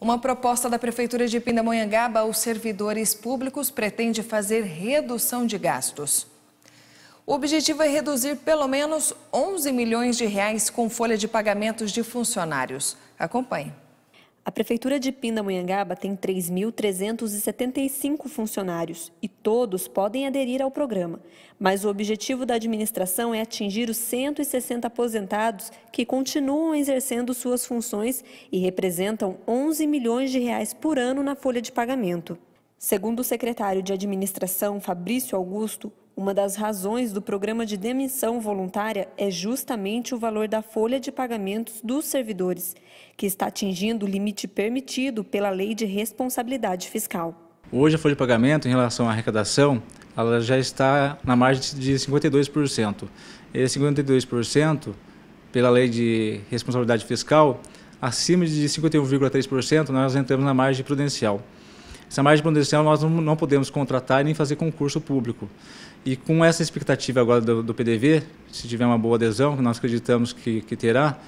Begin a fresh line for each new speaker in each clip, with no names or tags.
Uma proposta da Prefeitura de Pindamonhangaba aos servidores públicos pretende fazer redução de gastos. O objetivo é reduzir pelo menos 11 milhões de reais com folha de pagamentos de funcionários. Acompanhe. A Prefeitura de Pindamonhangaba
tem 3.375 funcionários e todos podem aderir ao programa. Mas o objetivo da administração é atingir os 160 aposentados que continuam exercendo suas funções e representam 11 milhões de reais por ano na folha de pagamento. Segundo o secretário de Administração, Fabrício Augusto, uma das razões do programa de demissão voluntária é justamente o valor da folha de pagamentos dos servidores, que está atingindo o limite permitido pela Lei de Responsabilidade Fiscal.
Hoje a folha de pagamento em relação à arrecadação, ela já está na margem de 52%. Esse 52%, pela Lei de Responsabilidade Fiscal, acima de 51,3% nós entramos na margem prudencial margem de Potencial nós não, não podemos contratar nem fazer concurso público. E com essa expectativa agora do, do PDV, se tiver uma boa adesão, que nós acreditamos que, que terá,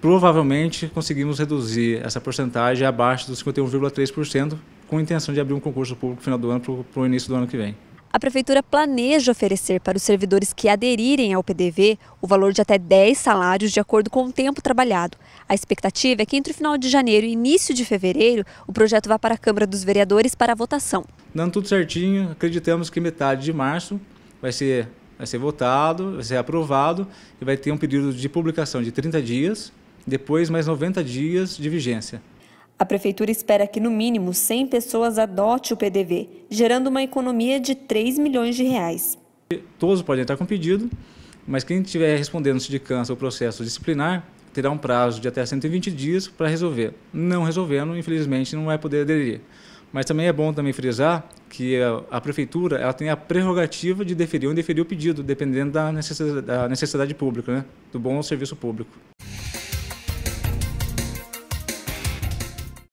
provavelmente conseguimos reduzir essa porcentagem abaixo dos 51,3%, com intenção de abrir um concurso público no final do ano para o início do ano que vem
a Prefeitura planeja oferecer para os servidores que aderirem ao PDV o valor de até 10 salários de acordo com o tempo trabalhado. A expectativa é que entre o final de janeiro e início de fevereiro, o projeto vá para a Câmara dos Vereadores para votação.
Dando tudo certinho, acreditamos que metade de março vai ser, vai ser votado, vai ser aprovado e vai ter um período de publicação de 30 dias, depois mais 90 dias de vigência.
A prefeitura espera que no mínimo 100 pessoas adote o PDV, gerando uma economia de 3 milhões de reais.
Todos podem entrar com pedido, mas quem estiver respondendo se de câncer ou processo disciplinar terá um prazo de até 120 dias para resolver. Não resolvendo, infelizmente, não vai poder aderir. Mas também é bom também frisar que a, prefeitura ela tem a prerrogativa de deferir ou indeferir o pedido, dependendo da necessidade, da necessidade pública, né? do bom serviço público.